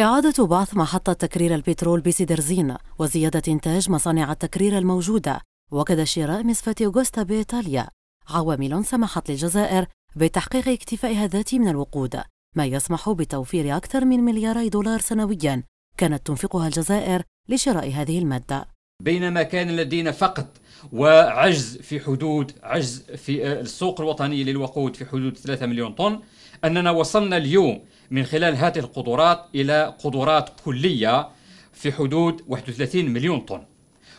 إعادة بعث محطة تكرير البترول بسيدرزين وزيادة إنتاج مصانع التكرير الموجودة وكذا شراء مصفاة أوغستا بإيطاليا عوامل سمحت للجزائر بتحقيق اكتفائها الذاتي من الوقود ما يسمح بتوفير أكثر من ملياري دولار سنويا كانت تنفقها الجزائر لشراء هذه المادة بينما كان لدينا فقط وعجز في حدود عجز في آه، السوق الوطني للوقود في حدود 3 مليون طن أننا وصلنا اليوم من خلال هذه القدرات إلى قدرات كلية في حدود 31 مليون طن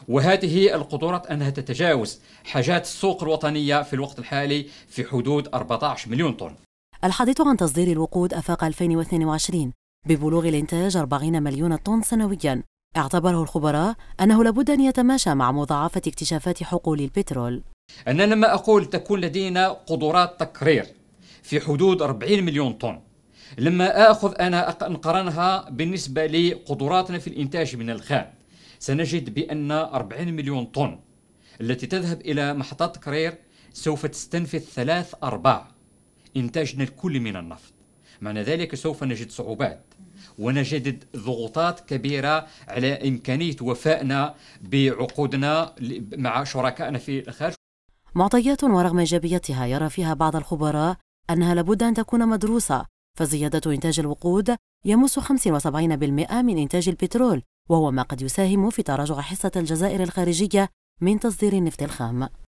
وهذه القدرات أنها تتجاوز حاجات السوق الوطنية في الوقت الحالي في حدود 14 مليون طن الحديث عن تصدير الوقود أفاق 2022 ببلوغ الإنتاج 40 مليون طن سنوياً اعتبره الخبراء أنه لابد أن يتماشى مع مضاعفة اكتشافات حقول البترول أنا لما أقول تكون لدينا قدرات تكرير في حدود 40 مليون طن لما أخذ أنا أنقرنها بالنسبة لقدراتنا في الإنتاج من الخام سنجد بأن 40 مليون طن التي تذهب إلى محطات تكرير سوف تستنفذ ثلاث أرباع إنتاجنا الكلي من النفط معنى ذلك سوف نجد صعوبات ونجد ضغوطات كبيرة على إمكانية وفائنا بعقودنا مع شركائنا في الخارج معطيات ورغم إيجابيتها يرى فيها بعض الخبراء أنها لابد أن تكون مدروسة فزيادة إنتاج الوقود يمس 75% من إنتاج البترول وهو ما قد يساهم في تراجع حصة الجزائر الخارجية من تصدير النفط الخام